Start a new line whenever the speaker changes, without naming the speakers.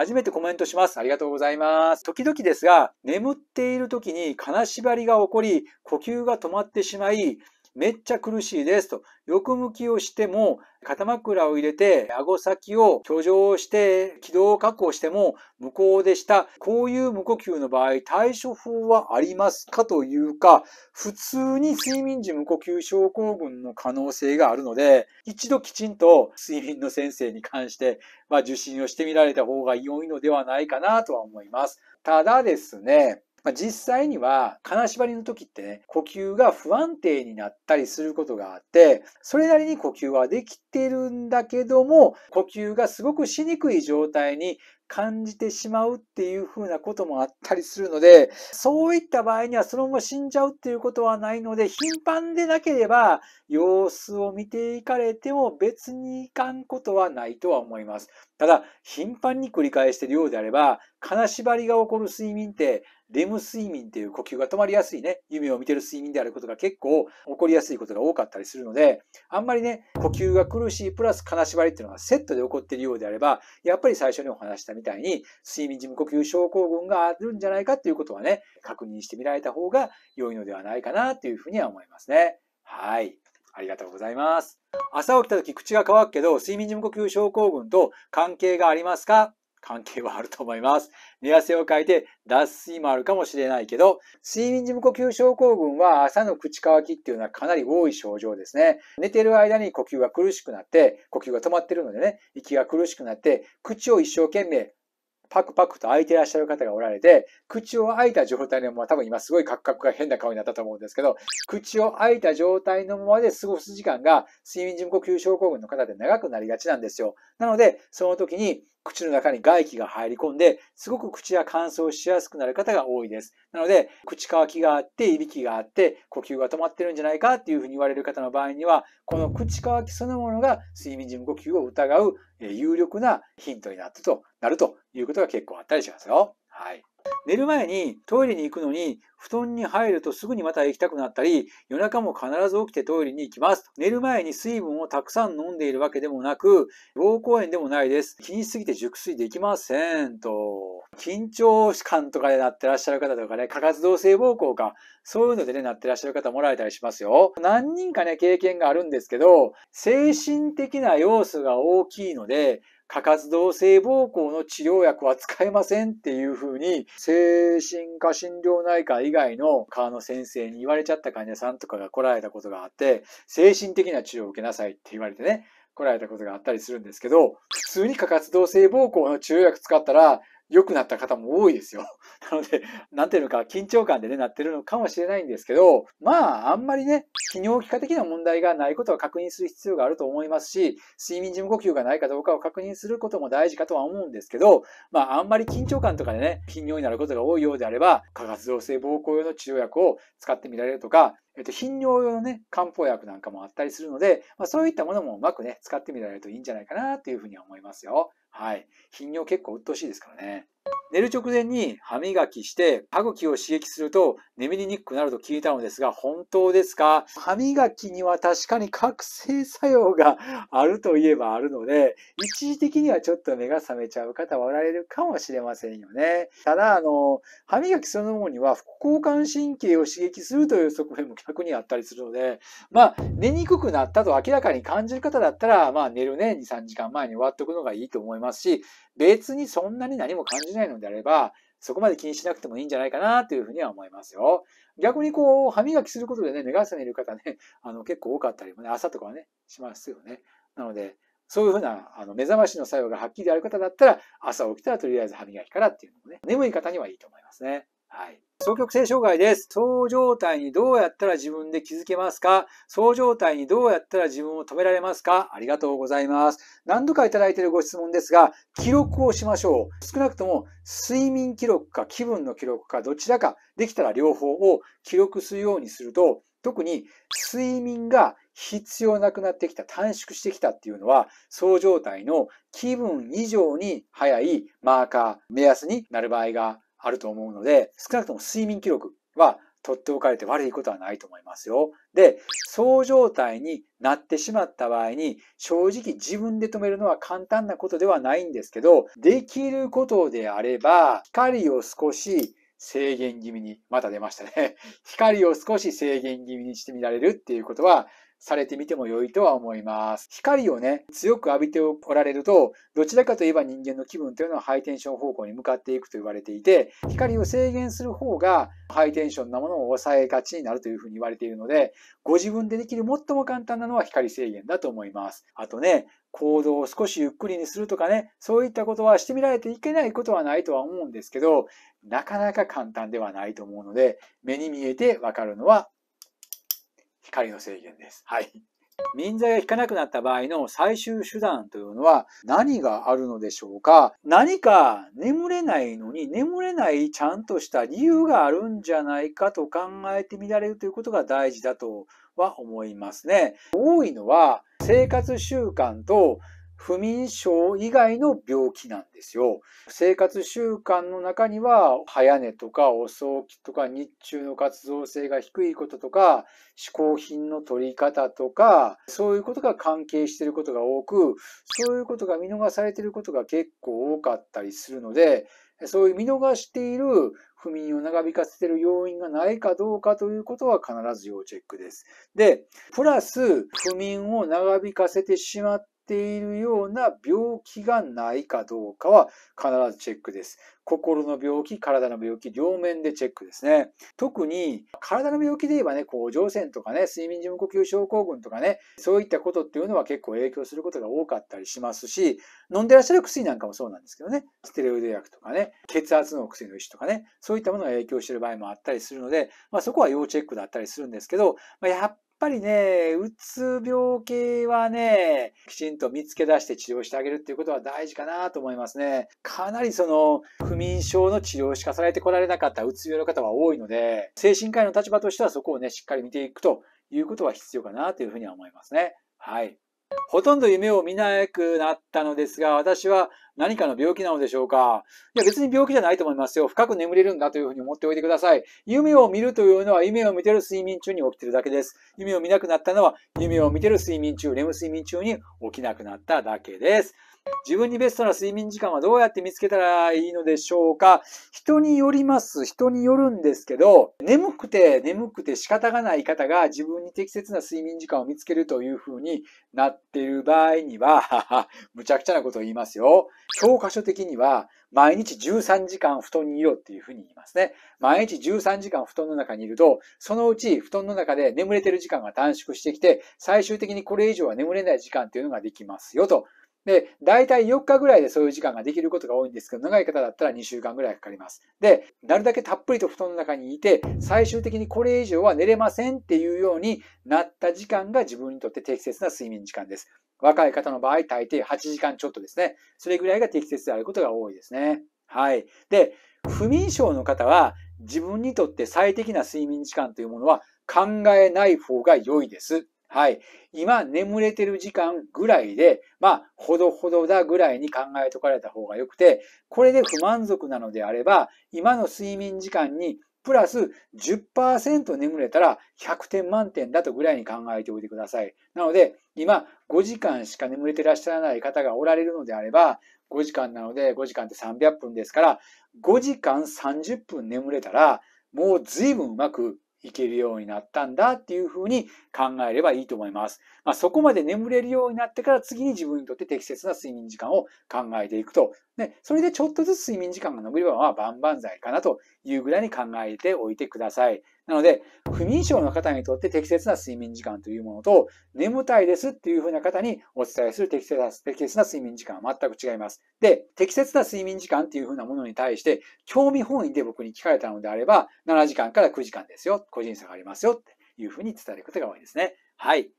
初めてコメントします。ありがとうございます。時々ですが、眠っている時に金縛りが起こり、呼吸が止まってしまい、めっちゃ苦しいですと。横向きをしても、肩枕を入れて、顎先を挙上して、軌道を確保しても無効でした。こういう無呼吸の場合、対処法はありますかというか、普通に睡眠時無呼吸症候群の可能性があるので、一度きちんと睡眠の先生に関して、まあ、受診をしてみられた方が良いのではないかなとは思います。ただですね、まあ、実際には金縛りの時ってね、呼吸が不安定になったりすることがあって、それなりに呼吸はできてるんだけども、呼吸がすごくしにくい状態に感じてしまうっていうふうなこともあったりするので、そういった場合にはそのまま死んじゃうっていうことはないので、頻繁でなければ様子を見ていかれても別にいかんことはないとは思います。ただ、頻繁に繰り返しているようであれば、金縛りが起こる睡眠ってレム睡眠っていう呼吸が止まりやすいね、夢を見てる睡眠であることが結構起こりやすいことが多かったりするので、あんまりね、呼吸が苦しいプラス金縛りっていうのがセットで起こっているようであれば、やっぱり最初にお話したみたいに、睡眠時無呼吸症候群があるんじゃないかっていうことはね、確認してみられた方が良いのではないかなというふうには思いますね。はい。ありがとうございます。朝起きた時口が乾くけど、睡眠時無呼吸症候群と関係がありますか関係はあると思います。寝汗をかいて脱水もあるかもしれないけど、睡眠時無呼吸症候群は朝の口乾きっていうのはかなり多い症状ですね。寝てる間に呼吸が苦しくなって、呼吸が止まってるのでね、息が苦しくなって、口を一生懸命パクパクと開いてらっしゃる方がおられて、口を開いた状態のまま、多分今すごいカクカクが変な顔になったと思うんですけど、口を開いた状態のままで過ごす時間が睡眠時無呼吸症候群の方で長くなりがちなんですよ。なので、その時に口の中に外気が入り込んで、すごく口が乾燥しやすくなる方が多いです。なので、口乾きがあって、いびきがあって、呼吸が止まってるんじゃないかっていうふうに言われる方の場合には、この口乾きそのものが睡眠時無呼吸を疑う有力なヒントになったとなるということが結構あったりしますよ。はい。寝る前にトイレに行くのに布団に入るとすぐにまた行きたくなったり夜中も必ず起きてトイレに行きます寝る前に水分をたくさん飲んでいるわけでもなく膀胱炎でもないです気にしすぎて熟睡できませんと緊張感とかでなってらっしゃる方とかね過活動性膀胱かそういうのでねなってらっしゃる方もらえたりしますよ何人かね経験があるんですけど精神的な要素が大きいので過活動性膀胱の治療薬は使えませんっていうふうに、精神科診療内科以外の科の先生に言われちゃった患者さんとかが来られたことがあって、精神的な治療を受けなさいって言われてね、来られたことがあったりするんですけど、普通に過活動性膀胱の治療薬使ったら良くなった方も多いですよ。なので、なんていうのか、緊張感でね、なってるのかもしれないんですけど、まあ、あんまりね、泌尿器科的な問題がないことは確認する必要があると思いますし、睡眠時無呼吸がないかどうかを確認することも大事かとは思うんですけど、まあ、あんまり緊張感とかでね、頻尿になることが多いようであれば、過活動性膀胱用の治療薬を使ってみられるとか、えっと、頻尿用のね、漢方薬なんかもあったりするので、まあ、そういったものもうまくね、使ってみられるといいんじゃないかなというふうには思いますよ。はい。頻尿結構鬱陶しいですからね。寝る直前に歯磨きして歯茎を刺激すると眠りにくくなると聞いたのですが本当ですか歯磨きには確かに覚醒作用があるといえばあるので一時的にはちょっと目が覚めちゃう方はおられるかもしれませんよね。ただ、あの、歯磨きそのものには副交感神経を刺激するという側面も逆にあったりするので、まあ、寝にくくなったと明らかに感じる方だったら、まあ、寝るね、2、3時間前に終わっておくのがいいと思いますし、別にそんなに何も感じないないのであれば、そこまで気にしなくてもいいんじゃないかなというふうには思いますよ。逆にこう、歯磨きすることでね、目が覚める方ね、あの、結構多かったりもね、朝とかはね、しますよね。なので、そういうふうな、あの、目覚ましの作用がはっきりある方だったら、朝起きたらとりあえず歯磨きからっていうのもね、眠い方にはいいと思いますね。はい。双極性障害です。そう状態にどうやったら自分で気づけますかそう状態にどうやったら自分を止められますかありがとうございます。何度かいただいているご質問ですが、記録をしましょう。少なくとも睡眠記録か気分の記録かどちらかできたら両方を記録するようにすると、特に睡眠が必要なくなってきた、短縮してきたっていうのは、そう状態の気分以上に早いマーカー、目安になる場合があると思うので、少なくとも睡眠記録は取っておかれて悪いことはないと思いますよ。で、そう状態になってしまった場合に、正直自分で止めるのは簡単なことではないんですけど、できることであれば、光を少し制限気味に、また出ましたね。光を少し制限気味にしてみられるっていうことは、されてみても良いとは思います。光をね、強く浴びておられると、どちらかといえば人間の気分というのはハイテンション方向に向かっていくと言われていて、光を制限する方がハイテンションなものを抑えがちになるというふうに言われているので、ご自分でできる最も簡単なのは光制限だと思います。あとね、行動を少しゆっくりにするとかね、そういったことはしてみられていけないことはないとは思うんですけど、なかなか簡単ではないと思うので、目に見えてわかるのは光の制限です。はい。民剤が効かなくなった場合の最終手段というのは何があるのでしょうか何か眠れないのに眠れないちゃんとした理由があるんじゃないかと考えてみられるということが大事だとは思いますね。多いのは生活習慣と不眠症以外の病気なんですよ。生活習慣の中には、早寝とか遅起きとか、日中の活動性が低いこととか、嗜好品の取り方とか、そういうことが関係していることが多く、そういうことが見逃されていることが結構多かったりするので、そういう見逃している不眠を長引かせている要因がないかどうかということは必ず要チェックです。で、プラス不眠を長引かせてしまっているような病気がないかどうかは必ずチェックです。心の病気、体の病気、両面でチェックですね。特に体の病気で言えばね、甲状腺とかね、睡眠時無呼吸症候群とかね、そういったことっていうのは結構影響することが多かったりしますし、飲んでらっしゃる薬なんかもそうなんですけどね、ステレオデ薬とかね、血圧のお薬の一種とかね、そういったものが影響してる場合もあったりするので、まあ、そこは要チェックだったりするんですけど、まあ、やっぱりね、うつ病系はね、きちんと見つけ出して治療してあげるっていうことは大事かなと思いますね。かなりその、不眠症の治療しかされてこられなかったうつ病の方は多いので、精神科医の立場としてはそこをね、しっかり見ていくということは必要かなというふうには思いますね。はい。ほとんど夢を見なくなったのですが、私は何かの病気なのでしょうかいや、別に病気じゃないと思いますよ。深く眠れるんだというふうに思っておいてください。夢を見るというのは、夢を見てる睡眠中に起きてるだけです。夢を見なくなったのは、夢を見てる睡眠中、レム睡眠中に起きなくなっただけです。自分にベストな睡眠時間はどうやって見つけたらいいのでしょうか人によります。人によるんですけど、眠くて眠くて仕方がない方が自分に適切な睡眠時間を見つけるという風になっている場合には、むちゃくちゃなことを言いますよ。教科書的には、毎日13時間布団にいろっていうふうに言いますね。毎日13時間布団の中にいると、そのうち布団の中で眠れてる時間が短縮してきて、最終的にこれ以上は眠れない時間っていうのができますよと。で、大体4日ぐらいでそういう時間ができることが多いんですけど、長い方だったら2週間ぐらいかかります。で、なるだけたっぷりと布団の中にいて、最終的にこれ以上は寝れませんっていうようになった時間が自分にとって適切な睡眠時間です。若い方の場合、大抵8時間ちょっとですね。それぐらいが適切であることが多いですね。はい。で、不眠症の方は自分にとって最適な睡眠時間というものは考えない方が良いですはい。今眠れてる時間ぐらいで、まあ、ほどほどだぐらいに考えとかれた方が良くて、これで不満足なのであれば、今の睡眠時間にプラス10%眠れたら100点満点だとぐらいに考えておいてください。なので、今5時間しか眠れてらっしゃらない方がおられるのであれば、5時間なので5時間って300分ですから、5時間30分眠れたら、もう随分うまくいけるようになったんだっていうふうに考えればいいと思います。まあ、そこまで眠れるようになってから次に自分にとって適切な睡眠時間を考えていくと。ね、それでちょっとずつ睡眠時間が伸びれば、まあ、万々歳かなというぐらいに考えておいてください。なので、不眠症の方にとって適切な睡眠時間というものと、眠たいですっていうふうな方にお伝えする適切な適切な睡眠時間は全く違います。で、適切な睡眠時間っていうふうなものに対して、興味本位で僕に聞かれたのであれば、7時間から9時間ですよ。個人差がありますよ。っていうふうに伝えることが多いですね。はい。